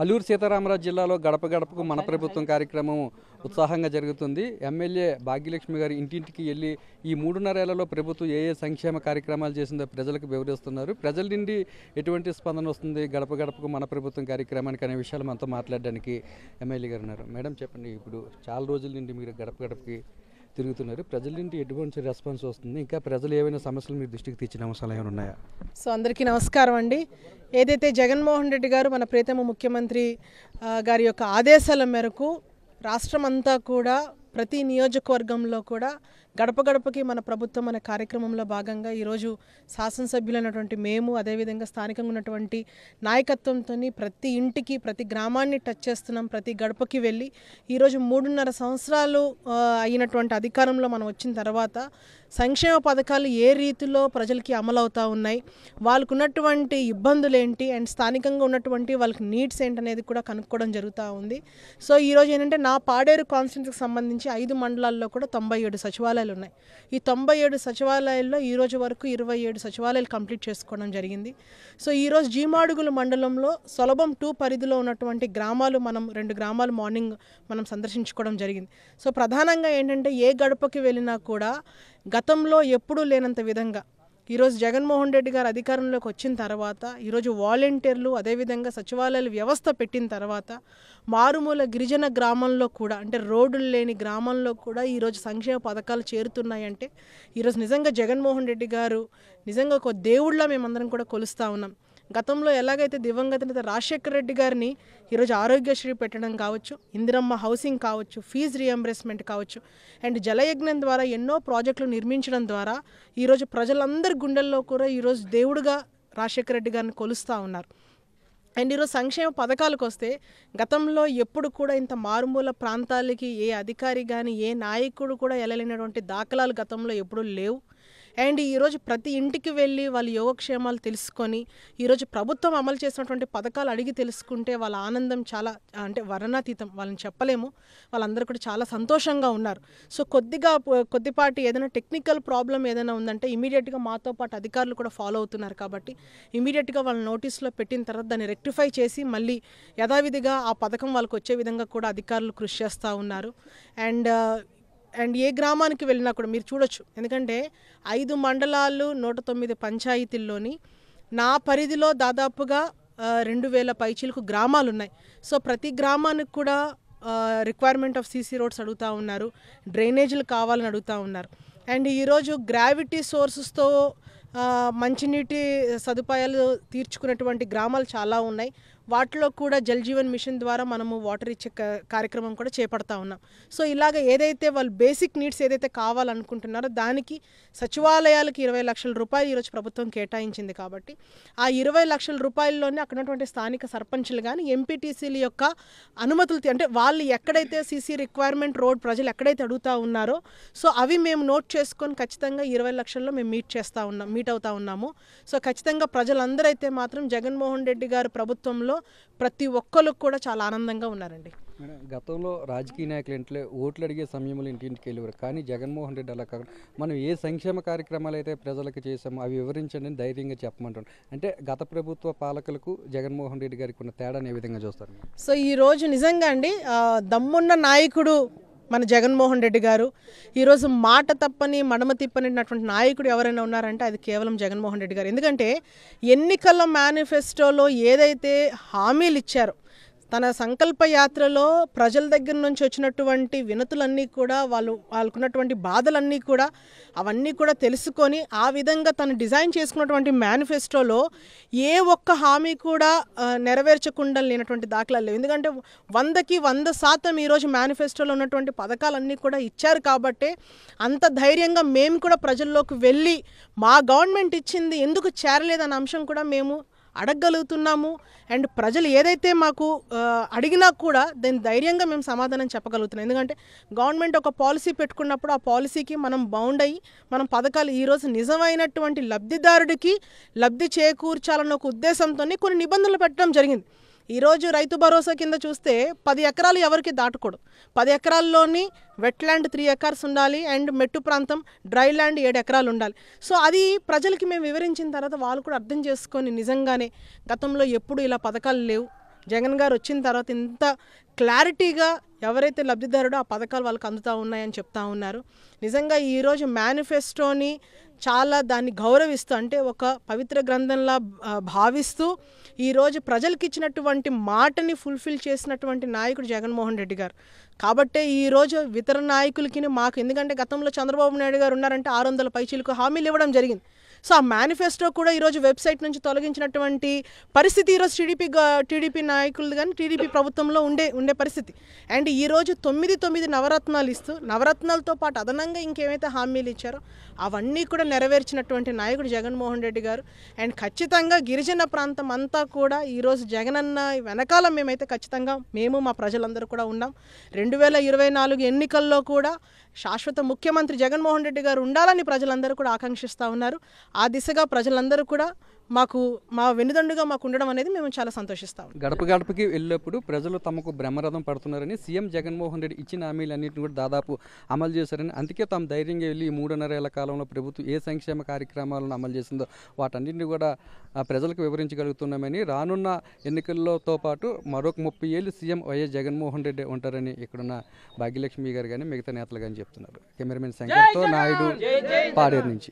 అల్లూరు సీతారామరాజు జిల్లాలో గడప గడపకు మన ప్రభుత్వం కార్యక్రమం ఉత్సాహంగా జరుగుతుంది ఎమ్మెల్యే భాగ్యలక్ష్మి గారు ఇంటింటికి వెళ్ళి ఈ మూడున్నరేళ్లలో ప్రభుత్వం ఏ ఏ సంక్షేమ కార్యక్రమాలు చేసిందో ప్రజలకు వివరిస్తున్నారు ప్రజల నుండి ఎటువంటి స్పందన వస్తుంది గడప గడపకు మన ప్రభుత్వం కార్యక్రమానికి అనే విషయాలు మనతో మాట్లాడడానికి ఎమ్మెల్యే గారు ఉన్నారు మేడం చెప్పండి ఇప్పుడు చాలా రోజుల నుండి మీరు గడప గడపకి తిరుగుతున్నారు ప్రజల నుండి ఎటువంటి రెస్పాన్స్ వస్తుంది ఇంకా ప్రజలు ఏమైనా సమస్యలు మీరు దృష్టికి తెచ్చిన అవసరాలు ఏమైనా ఉన్నాయా సో అందరికీ నమస్కారం అండి ఏదైతే జగన్మోహన్ రెడ్డి గారు మన ప్రీతమ ముఖ్యమంత్రి గారి యొక్క ఆదేశాల మేరకు రాష్ట్రమంతా కూడా ప్రతి నియోజకవర్గంలో కూడా గడప గడపకి మన ప్రభుత్వం అనే కార్యక్రమంలో భాగంగా ఈరోజు శాసనసభ్యులైనటువంటి మేము అదేవిధంగా స్థానికంగా ఉన్నటువంటి నాయకత్వంతో ప్రతి ఇంటికి ప్రతి గ్రామాన్ని టచ్ చేస్తున్నాం ప్రతి గడపకి వెళ్ళి ఈరోజు మూడున్నర సంవత్సరాలు అయినటువంటి అధికారంలో మనం వచ్చిన తర్వాత సంక్షేమ పథకాలు ఏ రీతిలో ప్రజలకి అమలవుతూ ఉన్నాయి వాళ్ళకు ఉన్నటువంటి ఇబ్బందులు ఏంటి అండ్ స్థానికంగా ఉన్నటువంటి వాళ్ళకి నీడ్స్ ఏంటనేది కూడా కనుక్కోవడం జరుగుతూ ఉంది సో ఈరోజు ఏంటంటే నా పాడేరు కాన్స్టిట్యూన్సీకి సంబంధించి ఐదు మండలాల్లో కూడా తొంభై ఏడు సచివాలయాలు సచివాలయాలు ఉన్నాయి ఈ తొంభై ఏడు సచివాలయాల్లో ఈ రోజు వరకు ఇరవై ఏడు సచివాలయాలు కంప్లీట్ చేసుకోవడం జరిగింది సో ఈరోజు జీమాడుగుల మండలంలో సులభం టూ పరిధిలో ఉన్నటువంటి గ్రామాలు మనం రెండు గ్రామాలు మార్నింగ్ మనం సందర్శించుకోవడం జరిగింది సో ప్రధానంగా ఏంటంటే ఏ గడపకి వెళ్ళినా కూడా గతంలో ఎప్పుడూ లేనంత విధంగా ఈరోజు జగన్మోహన్ రెడ్డి గారు అధికారంలోకి వచ్చిన తర్వాత ఈరోజు వాలంటీర్లు అదేవిధంగా సచివాలయాల వ్యవస్థ పెట్టిన తర్వాత మారుమూల గిరిజన గ్రామంలో కూడా అంటే రోడ్లు లేని గ్రామంలో కూడా ఈరోజు సంక్షేమ పథకాలు చేరుతున్నాయంటే ఈరోజు నిజంగా జగన్మోహన్ రెడ్డి గారు నిజంగా ఒక దేవుళ్ళ మేమందరం కూడా కొలుస్తూ ఉన్నాం గతంలో ఎలాగైతే దివంగత నేత రాజశేఖర రెడ్డి గారిని ఈరోజు ఆరోగ్యశ్రీ పెట్టడం కావచ్చు ఇందిరమ్మ హౌసింగ్ కావచ్చు ఫీజు రియంబర్స్మెంట్ కావచ్చు అండ్ జలయజ్ఞం ద్వారా ఎన్నో ప్రాజెక్టులు నిర్మించడం ద్వారా ఈరోజు ప్రజలందరి గుండెల్లో కూడా ఈరోజు దేవుడుగా రాజశేఖర రెడ్డి గారిని కొలుస్తూ ఉన్నారు అండ్ ఈరోజు సంక్షేమ పథకాలకు వస్తే గతంలో ఎప్పుడు కూడా ఇంత మారుమూల ప్రాంతాలకి ఏ అధికారి కానీ ఏ నాయకుడు కూడా వెళ్ళలేనటువంటి దాఖలాలు గతంలో ఎప్పుడూ లేవు అండ్ ఈరోజు ప్రతి ఇంటికి వెళ్ళి వాళ్ళ యోగక్షేమాలు తెలుసుకొని ఈరోజు ప్రభుత్వం అమలు చేసినటువంటి పథకాలు అడిగి తెలుసుకుంటే వాళ్ళ ఆనందం చాలా అంటే వర్ణాతీతం వాళ్ళని చెప్పలేము వాళ్ళందరూ కూడా చాలా సంతోషంగా ఉన్నారు సో కొద్దిగా కొద్దిపాటి ఏదైనా టెక్నికల్ ప్రాబ్లం ఏదైనా ఉందంటే ఇమీడియట్గా మాతో పాటు అధికారులు కూడా ఫాలో అవుతున్నారు కాబట్టి ఇమీడియట్గా వాళ్ళ నోటీస్లో పెట్టిన తర్వాత దాన్ని రెక్టిఫై చేసి మళ్ళీ యథావిధిగా ఆ పథకం వాళ్ళకు వచ్చే విధంగా కూడా అధికారులు కృషి చేస్తూ ఉన్నారు అండ్ అండ్ ఏ గ్రామానికి వెళ్ళినా కూడా మీరు చూడొచ్చు ఎందుకంటే ఐదు మండలాలు నూట తొమ్మిది పంచాయతీల్లోని నా పరిధిలో దాదాపుగా రెండు వేల పైచీలకు గ్రామాలు ఉన్నాయి సో ప్రతి గ్రామానికి కూడా రిక్వైర్మెంట్ ఆఫ్ సీసీ రోడ్స్ అడుగుతూ ఉన్నారు డ్రైనేజీలు కావాలని అడుగుతూ ఉన్నారు అండ్ ఈరోజు గ్రావిటీ సోర్సెస్తో మంచినీటి సదుపాయాలు తీర్చుకున్నటువంటి గ్రామాలు చాలా ఉన్నాయి వాటిలో కూడా జల్ జీవన్ మిషన్ ద్వారా మనము వాటర్ ఇచ్చే కార్యక్రమం కూడా చేపడతా ఉన్నాం సో ఇలాగ ఏదైతే వాళ్ళు బేసిక్ నీడ్స్ ఏదైతే కావాలనుకుంటున్నారో దానికి సచివాలయాలకు ఇరవై లక్షల రూపాయలు ఈరోజు ప్రభుత్వం కేటాయించింది కాబట్టి ఆ ఇరవై లక్షల రూపాయల్లోనే అక్కడ ఉన్నటువంటి స్థానిక సర్పంచ్లు కానీ ఎంపీటీసీల యొక్క అనుమతులు అంటే వాళ్ళు ఎక్కడైతే సీసీ రిక్వైర్మెంట్ రోడ్ ప్రజలు ఎక్కడైతే అడుగుతూ ఉన్నారో సో అవి మేము నోట్ చేసుకొని ఖచ్చితంగా ఇరవై లక్షల్లో మేము మీట్ చేస్తూ ఉన్నాం మీట్ అవుతూ ఉన్నాము సో ఖచ్చితంగా ప్రజలందరైతే మాత్రం జగన్మోహన్ రెడ్డి గారు ప్రభుత్వంలో ప్రతి ఒక్కరు కూడా చాలా ఆనందంగా ఉన్నారండి గతంలో రాజకీయ నాయకులు ఇంట్లో ఓట్లు అడిగే సమయంలో ఇంటింటికి వెళ్ళేవారు కానీ జగన్మోహన్ రెడ్డి అలా కాకుండా మనం ఏ సంక్షేమ కార్యక్రమాలు అయితే ప్రజలకు చేసామో అవి వివరించండి ధైర్యంగా చెప్పమంటాను అంటే గత ప్రభుత్వ పాలకులకు జగన్మోహన్ రెడ్డి గారికి ఉన్న తేడాను ఏ విధంగా చూస్తారు సో ఈ రోజు నిజంగా అండి దమ్మున్న నాయకుడు మన జగన్మోహన్ రెడ్డి గారు ఈరోజు మాట తప్పని మడమ అటువంటి నాయకుడు ఎవరైనా ఉన్నారంటే అది కేవలం జగన్మోహన్ రెడ్డి గారు ఎందుకంటే ఎన్నికల మేనిఫెస్టోలో ఏదైతే హామీలు ఇచ్చారో తన సంకల్ప యాత్రలో ప్రజల దగ్గర నుంచి వచ్చినటువంటి వినతులన్నీ కూడా వాళ్ళు వాళ్ళకున్నటువంటి బాధలన్నీ కూడా అవన్నీ కూడా తెలుసుకొని ఆ విధంగా తను డిజైన్ చేసుకున్నటువంటి మేనిఫెస్టోలో ఏ ఒక్క హామీ కూడా నెరవేర్చకుండా లేనటువంటి దాఖలాలు లేవు ఎందుకంటే వందకి వంద శాతం ఈరోజు మేనిఫెస్టోలో ఉన్నటువంటి పథకాలన్నీ కూడా ఇచ్చారు కాబట్టి అంత ధైర్యంగా మేము కూడా ప్రజల్లోకి వెళ్ళి మా గవర్నమెంట్ ఇచ్చింది ఎందుకు చేరలేదన్న అంశం కూడా మేము అడగగలుగుతున్నాము అండ్ ప్రజలు ఏదైతే మాకు అడిగినా కూడా దాన్ని ధైర్యంగా మేము సమాధానం చెప్పగలుగుతున్నాం ఎందుకంటే గవర్నమెంట్ ఒక పాలసీ పెట్టుకున్నప్పుడు ఆ పాలసీకి మనం బౌండ్ అయ్యి మనం పథకాలు ఈరోజు నిజమైనటువంటి లబ్ధిదారుడికి లబ్ధి చేకూర్చాలన్న ఒక ఉద్దేశంతోనే కొన్ని నిబంధనలు పెట్టడం జరిగింది ఈరోజు రైతు భరోసా కింద చూస్తే పది ఎకరాలు ఎవరికి దాటకూడదు పది ఎకరాల్లోని ల్యాండ్ త్రీ ఎకర్స్ ఉండాలి అండ్ మెట్టు ప్రాంతం డ్రై ల్యాండ్ ఏడు ఎకరాలు ఉండాలి సో అది ప్రజలకి మేము వివరించిన తర్వాత వాళ్ళు కూడా అర్థం చేసుకొని నిజంగానే గతంలో ఎప్పుడు ఇలా పథకాలు లేవు జగన్ గారు వచ్చిన తర్వాత ఇంత క్లారిటీగా ఎవరైతే లబ్ధిదారుడో ఆ పథకాలు వాళ్ళకి అందుతూ ఉన్నాయని చెప్తా ఉన్నారు నిజంగా ఈరోజు మేనిఫెస్టోని చాలా దాన్ని గౌరవిస్తూ అంటే ఒక పవిత్ర గ్రంథంలా భావిస్తూ ఈరోజు ప్రజలకు ఇచ్చినటువంటి మాటని ఫుల్ఫిల్ చేసినటువంటి నాయకుడు జగన్మోహన్ రెడ్డి గారు కాబట్టే ఈరోజు ఇతర నాయకులకి మాకు ఎందుకంటే గతంలో చంద్రబాబు నాయుడు గారు ఉన్నారంటే ఆరు వందల పైచీలకు హామీలు ఇవ్వడం జరిగింది సో ఆ మేనిఫెస్టో కూడా ఈరోజు వెబ్సైట్ నుంచి తొలగించినటువంటి పరిస్థితి ఈరోజు టీడీపీ టీడీపీ నాయకులు కానీ టీడీపీ ప్రభుత్వంలో ఉండే ఉండే పరిస్థితి అండ్ ఈరోజు తొమ్మిది తొమ్మిది నవరత్నాలు ఇస్తూ నవరత్నాలతో పాటు అదనంగా ఇంకేమైతే హామీలు ఇచ్చారో అవన్నీ కూడా నెరవేర్చినటువంటి నాయకుడు జగన్మోహన్ రెడ్డి గారు అండ్ ఖచ్చితంగా గిరిజన ప్రాంతం అంతా కూడా ఈరోజు జగన్ అన్న వెనకాల మేమైతే ఖచ్చితంగా మేము మా ప్రజలందరూ కూడా ఉన్నాం రెండు వేల ఇరవై నాలుగు ఎన్నికల్లో కూడా శాశ్వత ముఖ్యమంత్రి జగన్మోహన్ రెడ్డి గారు ఉండాలని ప్రజలందరూ కూడా ఆకాంక్షిస్తూ ఉన్నారు ఆ దిశగా ప్రజలందరూ కూడా మాకు మా వెనుదండుగా మాకు ఉండడం అనేది మేము చాలా సంతోషిస్తాం గడప గడపకి వెళ్ళేప్పుడు ప్రజలు తమకు బ్రహ్మరథం పడుతున్నారని సీఎం జగన్మోహన్ రెడ్డి ఇచ్చిన హామీలన్నింటిని కూడా దాదాపు అమలు చేశారని అందుకే తాము ధైర్యంగా వెళ్ళి ఈ మూడున్నరేళ్ల కాలంలో ప్రభుత్వం ఏ సంక్షేమ కార్యక్రమాలను అమలు చేసిందో వాటన్నింటినీ కూడా ప్రజలకు వివరించగలుగుతున్నామని రానున్న ఎన్నికల్లోతో పాటు మరొక ముప్పై ఏళ్ళు సీఎం వైఎస్ జగన్మోహన్ రెడ్డి ఉంటారని ఇక్కడున్న భాగ్యలక్ష్మి గారు కానీ మిగతా నేతలు కానీ చెప్తున్నారు కెమెరామెన్ శంకర్తో నాయుడు పాడేరు నుంచి